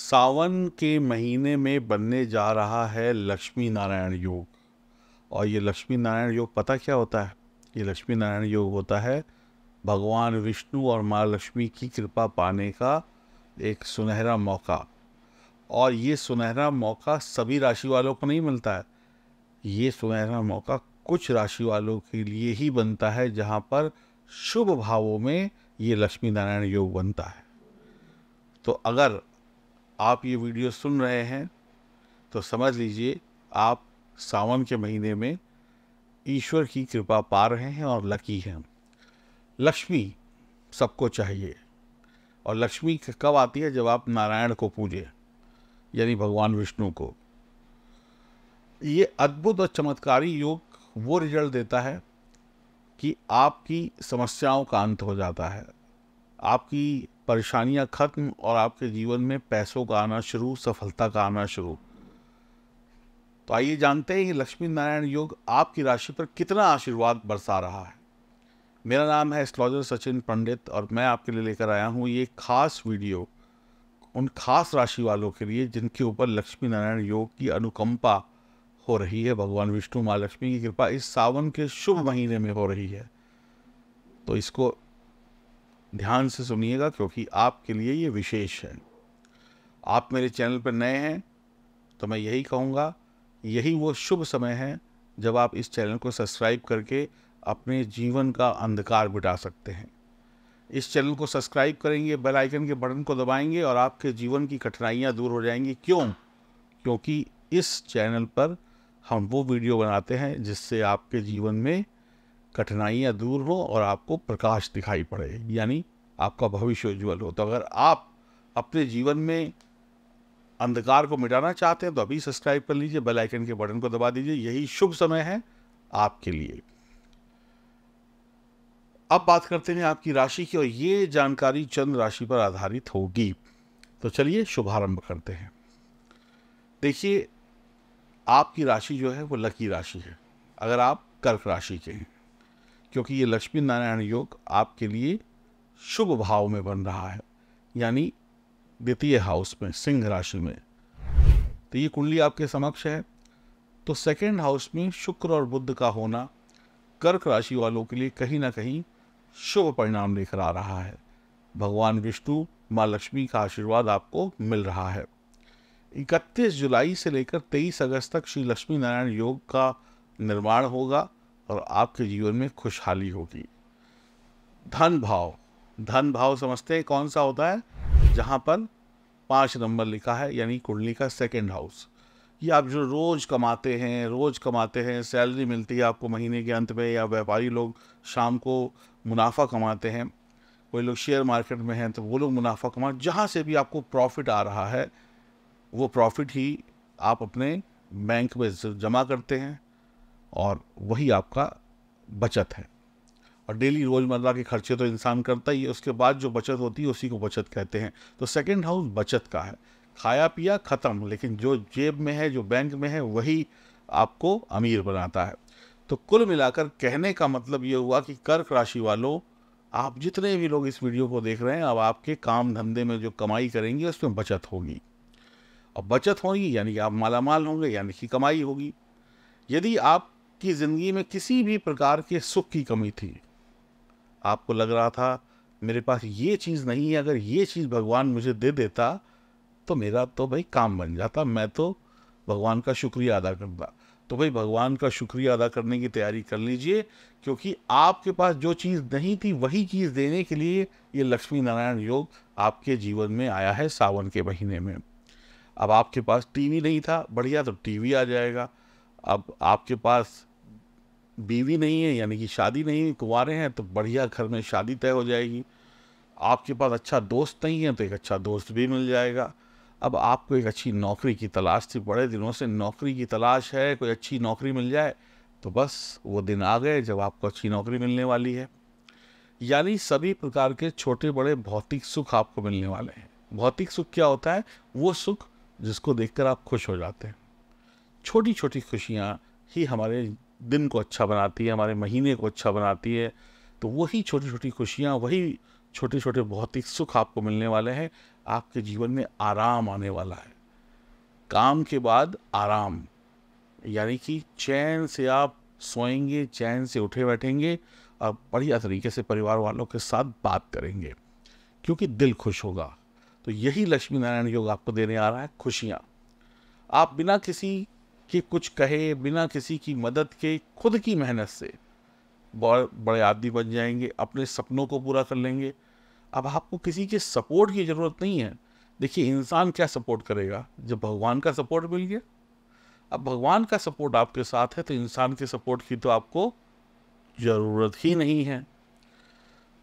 सावन के महीने में बनने जा रहा है लक्ष्मी नारायण योग और ये लक्ष्मी नारायण योग पता क्या होता है ये लक्ष्मी नारायण योग होता है भगवान विष्णु और माँ लक्ष्मी की कृपा पाने का एक सुनहरा मौका और ये सुनहरा मौका सभी राशि वालों को नहीं मिलता है ये सुनहरा मौका कुछ राशि वालों के लिए ही बनता है जहाँ पर शुभ भावों में ये लक्ष्मी नारायण योग बनता है तो अगर आप ये वीडियो सुन रहे हैं तो समझ लीजिए आप सावन के महीने में ईश्वर की कृपा पा रहे हैं और लकी हैं लक्ष्मी सबको चाहिए और लक्ष्मी कब आती है जब आप नारायण को पूजें यानी भगवान विष्णु को ये अद्भुत और चमत्कारी योग वो रिजल्ट देता है कि आपकी समस्याओं का अंत हो जाता है आपकी परेशानियां ख़त्म और आपके जीवन में पैसों का आना शुरू सफलता का आना शुरू तो आइए जानते हैं कि लक्ष्मी नारायण योग आपकी राशि पर कितना आशीर्वाद बरसा रहा है मेरा नाम है एस्ट्रोलॉजर सचिन पंडित और मैं आपके लिए लेकर आया हूँ ये खास वीडियो उन खास राशि वालों के लिए जिनके ऊपर लक्ष्मी नारायण योग की अनुकंपा हो रही है भगवान विष्णु महालक्ष्मी की कृपा इस सावन के शुभ महीने में हो रही है तो इसको ध्यान से सुनिएगा क्योंकि आपके लिए ये विशेष है आप मेरे चैनल पर नए हैं तो मैं यही कहूँगा यही वो शुभ समय है जब आप इस चैनल को सब्सक्राइब करके अपने जीवन का अंधकार मिटा सकते हैं इस चैनल को सब्सक्राइब करेंगे बेल आइकन के बटन को दबाएंगे और आपके जीवन की कठिनाइयाँ दूर हो जाएंगी क्यों क्योंकि इस चैनल पर हम वो वीडियो बनाते हैं जिससे आपके जीवन में कठिनाइयाँ दूर हो और आपको प्रकाश दिखाई पड़े यानी आपका भविष्य उज्ज्वल हो तो अगर आप अपने जीवन में अंधकार को मिटाना चाहते हैं तो अभी सब्सक्राइब कर लीजिए बेल आइकन के बटन को दबा दीजिए यही शुभ समय है आपके लिए अब बात करते हैं आपकी राशि की और ये जानकारी चंद्र राशि पर आधारित होगी तो चलिए शुभारंभ करते हैं देखिए आपकी राशि जो है वो लकी राशि है अगर आप कर्क राशि के हैं क्योंकि ये लक्ष्मी नारायण योग आपके लिए शुभ भाव में बन रहा है यानी द्वितीय हाउस में सिंह राशि में तो ये कुंडली आपके समक्ष है तो सेकेंड हाउस में शुक्र और बुद्ध का होना कर्क राशि वालों के लिए कहीं ना कहीं शुभ परिणाम लेकर आ रहा है भगवान विष्णु माँ लक्ष्मी का आशीर्वाद आपको मिल रहा है 31 जुलाई से लेकर 23 अगस्त तक श्री लक्ष्मी नारायण योग का निर्माण होगा और आपके जीवन में खुशहाली होगी धन भाव धन भाव समझते हैं कौन सा होता है जहाँ पर पाँच नंबर लिखा है यानी कुंडली का सेकेंड हाउस ये आप जो रोज़ कमाते हैं रोज़ कमाते हैं सैलरी मिलती है आपको महीने के अंत में या व्यापारी लोग शाम को मुनाफा कमाते हैं कोई लोग शेयर मार्केट में हैं तो वो लोग मुनाफा कमा जहाँ से भी आपको प्रॉफिट आ रहा है वो प्रॉफिट ही आप अपने बैंक में जमा करते हैं और वही आपका बचत है और डेली रोज़मर्रा के खर्चे तो इंसान करता ही है उसके बाद जो बचत होती है उसी को बचत कहते हैं तो सेकेंड हाउस बचत का है खाया पिया ख़त्म लेकिन जो जेब में है जो बैंक में है वही आपको अमीर बनाता है तो कुल मिलाकर कहने का मतलब ये हुआ कि कर्क राशि वालों आप जितने भी लोग इस वीडियो को देख रहे हैं अब आपके काम धंधे में जो कमाई करेंगे उसमें बचत होगी और बचत होगी यानी कि आप मालामाल होंगे यानी कि कमाई होगी यदि आप की ज़िंदगी में किसी भी प्रकार के सुख की कमी थी आपको लग रहा था मेरे पास ये चीज़ नहीं है अगर ये चीज़ भगवान मुझे दे देता तो मेरा तो भाई काम बन जाता मैं तो भगवान का शुक्रिया अदा करता तो भाई भगवान का शुक्रिया अदा करने की तैयारी कर लीजिए क्योंकि आपके पास जो चीज़ नहीं थी वही चीज़ देने के लिए ये लक्ष्मी नारायण योग आपके जीवन में आया है सावन के महीने में अब आपके पास टीवी नहीं था बढ़िया तो टीवी आ जाएगा अब आपके पास बीवी नहीं है यानी कि शादी नहीं कुंवारे हैं तो बढ़िया घर में शादी तय हो जाएगी आपके पास अच्छा दोस्त नहीं है तो एक अच्छा दोस्त भी मिल जाएगा अब आपको एक अच्छी नौकरी की तलाश थी बड़े दिनों से नौकरी की तलाश है कोई अच्छी नौकरी मिल जाए तो बस वो दिन आ गए जब आपको अच्छी नौकरी मिलने वाली है यानी सभी प्रकार के छोटे बड़े भौतिक सुख आपको मिलने वाले हैं भौतिक सुख क्या होता है वो सुख जिसको देखकर आप खुश हो जाते हैं छोटी छोटी खुशियाँ ही हमारे दिन को अच्छा बनाती है हमारे महीने को अच्छा बनाती है तो वही छोटी छोटी खुशियाँ वही छोटे छोटे भौतिक सुख आपको मिलने वाले हैं आपके जीवन में आराम आने वाला है काम के बाद आराम यानी कि चैन से आप सोएंगे चैन से उठे बैठेंगे और बढ़िया तरीके से परिवार वालों के साथ बात करेंगे क्योंकि दिल खुश होगा तो यही लक्ष्मी नारायण योग आपको देने आ रहा है खुशियाँ आप बिना किसी कि कुछ कहे बिना किसी की मदद के खुद की मेहनत से बहुत बड़े आदमी बन जाएंगे अपने सपनों को पूरा कर लेंगे अब आपको किसी के सपोर्ट की ज़रूरत नहीं है देखिए इंसान क्या सपोर्ट करेगा जब भगवान का सपोर्ट मिल गया अब भगवान का सपोर्ट आपके साथ है तो इंसान के सपोर्ट की तो आपको ज़रूरत ही नहीं है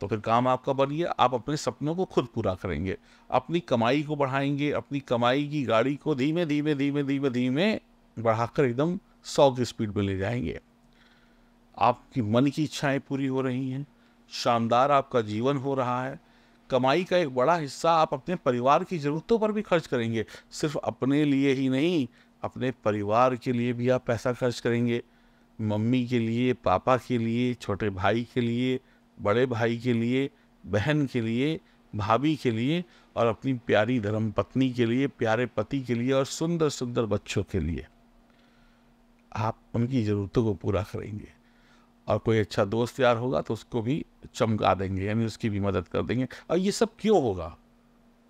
तो फिर काम आपका बन गया आप अपने सपनों को खुद पूरा करेंगे अपनी कमाई को बढ़ाएंगे अपनी कमाई की गाड़ी को धीमे धीमे धीमे धीमे धीमे बढ़ाकर एकदम सौ की स्पीड में ले जाएंगे आपकी मन की इच्छाएं पूरी हो रही हैं शानदार आपका जीवन हो रहा है कमाई का एक बड़ा हिस्सा आप अपने परिवार की ज़रूरतों पर भी खर्च करेंगे सिर्फ अपने लिए ही नहीं अपने परिवार के लिए भी आप पैसा खर्च करेंगे मम्मी के लिए पापा के लिए छोटे भाई के लिए बड़े भाई के लिए बहन के लिए भाभी के लिए और अपनी प्यारी धर्म पत्नी के लिए प्यारे पति के लिए और सुंदर सुंदर बच्चों के लिए आप उनकी ज़रूरतों को पूरा करेंगे और कोई अच्छा दोस्त यार होगा तो उसको भी चमका देंगे यानी उसकी भी मदद कर देंगे और ये सब क्यों होगा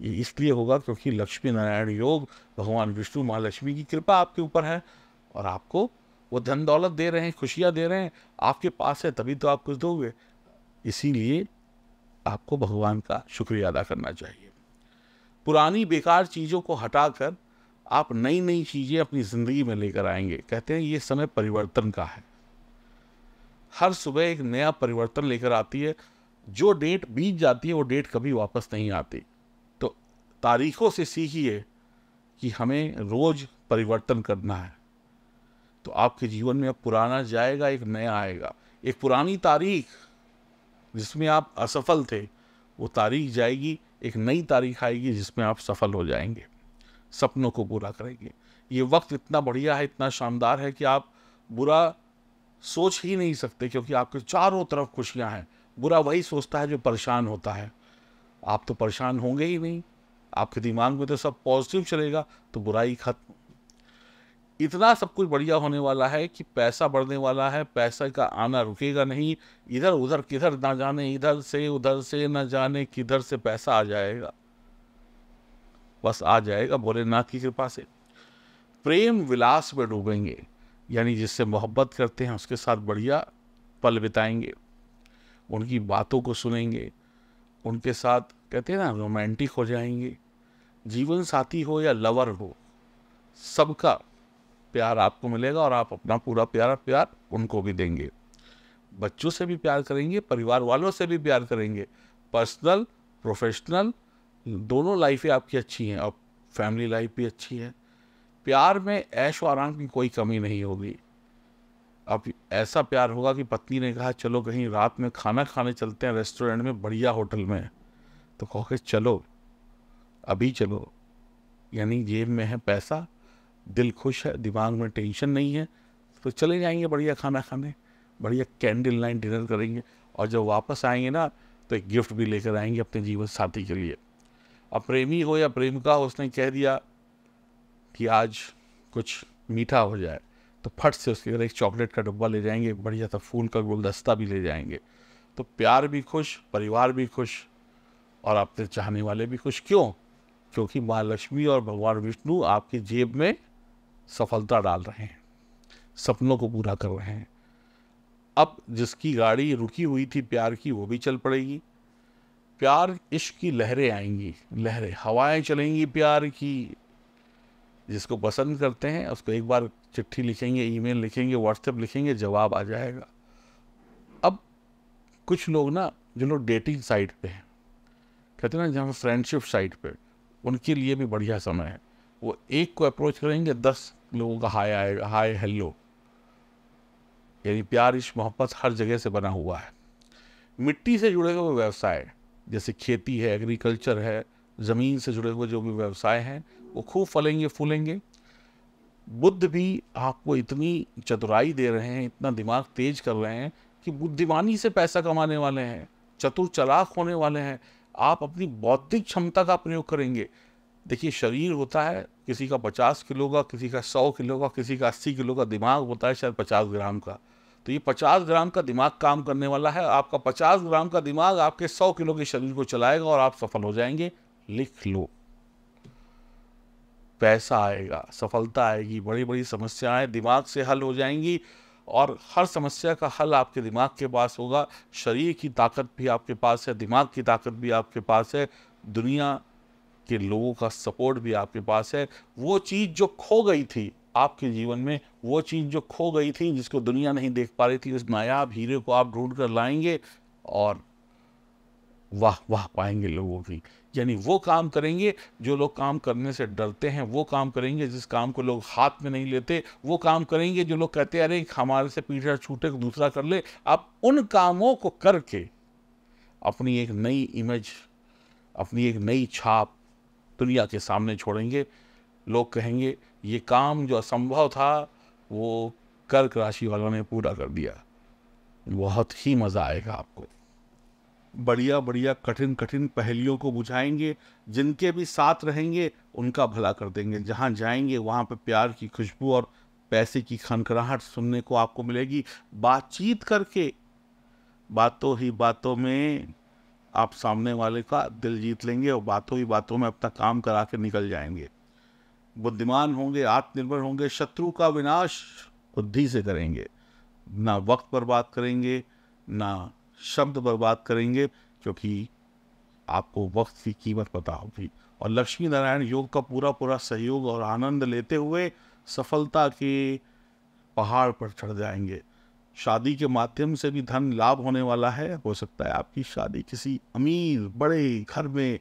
ये इसलिए होगा क्योंकि लक्ष्मी नारायण योग भगवान विष्णु महालक्ष्मी की कृपा आपके ऊपर है और आपको वो धन दौलत दे रहे हैं खुशियाँ दे रहे हैं आपके पास है तभी तो आप कुछ दोगे इसीलिए आपको भगवान का शुक्रिया अदा करना चाहिए पुरानी बेकार चीज़ों को हटाकर आप नई नई चीज़ें अपनी ज़िंदगी में लेकर आएंगे कहते हैं ये समय परिवर्तन का है हर सुबह एक नया परिवर्तन लेकर आती है जो डेट बीत जाती है वो डेट कभी वापस नहीं आती तो तारीखों से सीखिए कि हमें रोज़ परिवर्तन करना है तो आपके जीवन में अब पुराना जाएगा एक नया आएगा एक पुरानी तारीख जिसमें आप असफल थे वो तारीख जाएगी एक नई तारीख आएगी जिसमें आप सफल हो जाएंगे सपनों को पूरा करेंगे ये वक्त इतना बढ़िया है इतना शानदार है कि आप बुरा सोच ही नहीं सकते क्योंकि आपके चारों तरफ खुशियाँ हैं बुरा वही सोचता है जो परेशान होता है आप तो परेशान होंगे ही नहीं आपके दिमाग में तो सब पॉजिटिव चलेगा तो बुराई खत्म इतना सब कुछ बढ़िया होने वाला है कि पैसा बढ़ने वाला है पैसा का आना रुकेगा नहीं इधर उधर किधर ना जाने इधर से उधर से ना जाने किधर से पैसा आ जाएगा बस आ जाएगा भोलेनाथ की कृपा से प्रेम विलास में डूबेंगे यानी जिससे मोहब्बत करते हैं उसके साथ बढ़िया पल बिताएंगे उनकी बातों को सुनेंगे उनके साथ कहते हैं ना रोमांटिक हो जाएंगे जीवन साथी हो या लवर हो सबका प्यार आपको मिलेगा और आप अपना पूरा प्यारा प्यार उनको भी देंगे बच्चों से भी प्यार करेंगे परिवार वालों से भी प्यार करेंगे पर्सनल प्रोफेशनल दोनों लाइफें आपकी अच्छी हैं और फैमिली लाइफ भी अच्छी है प्यार में ऐश और आराम की कोई कमी नहीं होगी अब ऐसा प्यार होगा कि पत्नी ने कहा चलो कहीं रात में खाना खाने चलते हैं रेस्टोरेंट में बढ़िया होटल में तो कहो कि चलो अभी चलो यानी जेब में है पैसा दिल खुश है दिमाग में टेंशन नहीं है तो चले जाएंगे बढ़िया खाना खाने बढ़िया कैंडल लाइन डिनर करेंगे और जब वापस आएंगे ना तो एक गिफ्ट भी लेकर आएंगे अपने जीवन साथी के लिए अब प्रेमी हो या प्रेमिका हो उसने कह दिया कि आज कुछ मीठा हो जाए तो फट से उसके घर एक चॉकलेट का डब्बा ले जाएंगे बढ़िया सा फूल का गुलदस्ता भी ले जाएंगे तो प्यार भी खुश परिवार भी खुश और आपके तो चाहने वाले भी खुश क्यों क्योंकि माँ लक्ष्मी और भगवान विष्णु आपकी जेब में सफलता डाल रहे हैं सपनों को पूरा कर रहे हैं अब जिसकी गाड़ी रुकी हुई थी प्यार की वो भी चल पड़ेगी प्यार इश्क की लहरें आएंगी लहरें हवाएं चलेंगी प्यार की जिसको पसंद करते हैं उसको एक बार चिट्ठी लिखेंगे ईमेल लिखेंगे व्हाट्सएप लिखेंगे जवाब आ जाएगा अब कुछ लोग ना जो लोग डेटिंग साइट पे हैं कहते हैं ना जहाँ फ्रेंडशिप साइट पे उनके लिए भी बढ़िया समय है वो एक को अप्रोच करेंगे दस लोगों का हाय आएगा हाय हेलो यानी प्यार इश्क मोहब्बत हर जगह से बना हुआ है मिट्टी से जुड़े हुए व्यवसाय जैसे खेती है एग्रीकल्चर है ज़मीन से जुड़े हुए जो भी व्यवसाय हैं वो खूब फलेंगे फूलेंगे बुद्ध भी आपको इतनी चतुराई दे रहे हैं इतना दिमाग तेज कर रहे हैं कि बुद्धिमानी से पैसा कमाने वाले हैं चतुर चलाक होने वाले हैं आप अपनी बौद्धिक क्षमता का प्रयोग करेंगे देखिए शरीर होता है किसी का पचास किलो का किसी का सौ किलो का किसी का अस्सी किलो का दिमाग होता है शायद पचास ग्राम का तो ये 50 ग्राम का दिमाग काम करने वाला है आपका 50 ग्राम का दिमाग आपके 100 किलो के शरीर को चलाएगा और आप सफल हो जाएंगे लिख लो पैसा आएगा सफलता आएगी बड़ी बड़ी समस्याएं दिमाग से हल हो जाएंगी और हर समस्या का हल आपके दिमाग के पास होगा शरीर की ताकत भी आपके पास है दिमाग की ताकत भी आपके पास है दुनिया के लोगों का सपोर्ट भी आपके पास है वो चीज़ जो खो गई थी आपके जीवन में वो चीज़ जो खो गई थी जिसको दुनिया नहीं देख पा रही थी उस नायाब हीरे को आप ढूंढ कर लाएंगे और वाह वाह पाएंगे लोगों की यानी वो काम करेंगे जो लोग काम करने से डरते हैं वो काम करेंगे जिस काम को लोग हाथ में नहीं लेते वो काम करेंगे जो लोग कहते अरे हमारे से पीछा छूटे तो दूसरा कर ले आप उन कामों को करके अपनी एक नई इमेज अपनी एक नई छाप दुनिया के सामने छोड़ेंगे लोग कहेंगे ये काम जो असंभव था वो कर्क राशि वालों ने पूरा कर दिया बहुत ही मज़ा आएगा आपको बढ़िया बढ़िया कठिन कठिन पहलियों को बुझाएंगे जिनके भी साथ रहेंगे उनका भला कर देंगे जहाँ जाएंगे वहाँ पे प्यार की खुशबू और पैसे की खनखनाहट सुनने को आपको मिलेगी बातचीत करके बातों ही बातों में आप सामने वाले का दिल जीत लेंगे और बातों ही बातों में अपना काम करा के निकल जाएंगे बुद्धिमान होंगे आत्मनिर्भर होंगे शत्रु का विनाश बुद्धि से करेंगे ना वक्त बर्बाद करेंगे ना शब्द बर्बाद करेंगे क्योंकि आपको वक्त की कीमत पता होगी और लक्ष्मी नारायण योग का पूरा पूरा सहयोग और आनंद लेते हुए सफलता के पहाड़ पर चढ़ जाएंगे शादी के माध्यम से भी धन लाभ होने वाला है हो सकता है आपकी शादी किसी अमीर बड़े घर में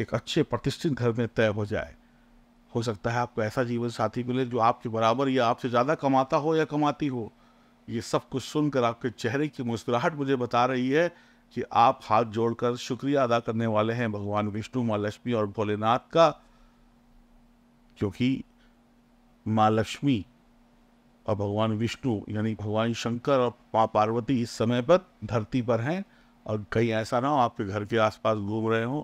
एक अच्छे प्रतिष्ठित घर में तय हो जाए हो सकता है आपको ऐसा जीवन साथी मिले जो आपके बराबर या आपसे ज़्यादा कमाता हो या कमाती हो ये सब कुछ सुनकर आपके चेहरे की मुस्कुराहट मुझे बता रही है कि आप हाथ जोड़कर शुक्रिया अदा करने वाले हैं भगवान विष्णु माँ लक्ष्मी और भोलेनाथ का क्योंकि माँ लक्ष्मी और भगवान विष्णु यानी भगवान शंकर और माँ पार्वती इस समय पर धरती पर हैं और कहीं ऐसा ना हो आपके घर के आसपास घूम रहे हों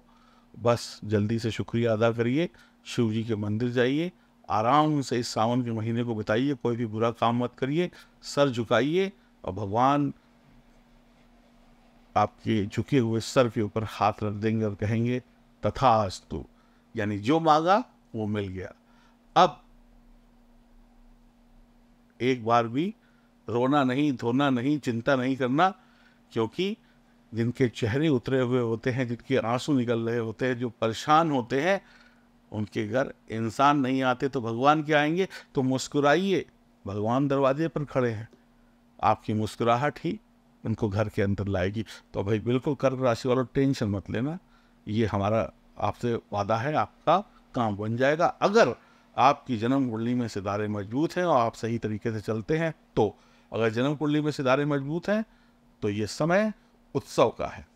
बस जल्दी से शुक्रिया अदा करिए शिव जी के मंदिर जाइए आराम से इस सावन के महीने को बिताइए कोई भी बुरा काम मत करिए सर झुकाइए और भगवान आपके झुके हुए सर के ऊपर हाथ रख देंगे और कहेंगे तथास्तु यानी जो मांगा वो मिल गया अब एक बार भी रोना नहीं धोना नहीं चिंता नहीं करना क्योंकि जिनके चेहरे उतरे हुए होते हैं जिनके आंसू निकल रहे होते हैं जो परेशान होते हैं उनके घर इंसान नहीं आते तो भगवान के आएंगे तो मुस्कुराइए भगवान दरवाजे पर खड़े हैं आपकी मुस्कुराहट ही उनको घर के अंदर लाएगी तो भाई बिल्कुल कर्क राशि वालों टेंशन मत लेना ये हमारा आपसे वादा है आपका काम बन जाएगा अगर आपकी जन्म कुंडली में सितारे मजबूत हैं और आप सही तरीके से चलते हैं तो अगर जन्म कुंडली में सितारे मजबूत हैं तो ये समय उत्सव का है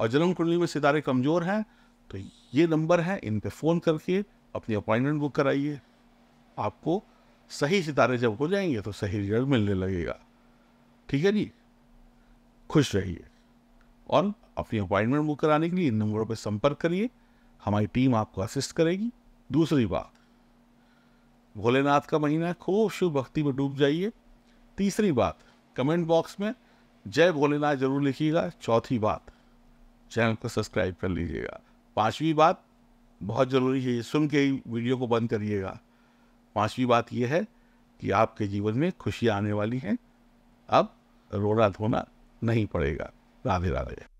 और जन्म कुंडली में सितारे कमज़ोर हैं तो ये नंबर है इन पे फ़ोन करके अपनी अपॉइंटमेंट बुक कराइए आपको सही सितारे जब हो जाएंगे तो सही रिजल्ट मिलने लगेगा ठीक है जी खुश रहिए और अपनी अपॉइंटमेंट बुक कराने के लिए इन नंबरों पर संपर्क करिए हमारी टीम आपको असिस्ट करेगी दूसरी बात भोलेनाथ का महीना खूब शुभ भक्ति में डूब जाइए तीसरी बात कमेंट बॉक्स में जय भोलेनाथ जरूर लिखिएगा चौथी बात चैनल को सब्सक्राइब कर लीजिएगा पांचवी बात बहुत ज़रूरी है सुन के ही वीडियो को बंद करिएगा पांचवी बात यह है कि आपके जीवन में खुशी आने वाली है अब रोना धोना नहीं पड़ेगा राधे राधे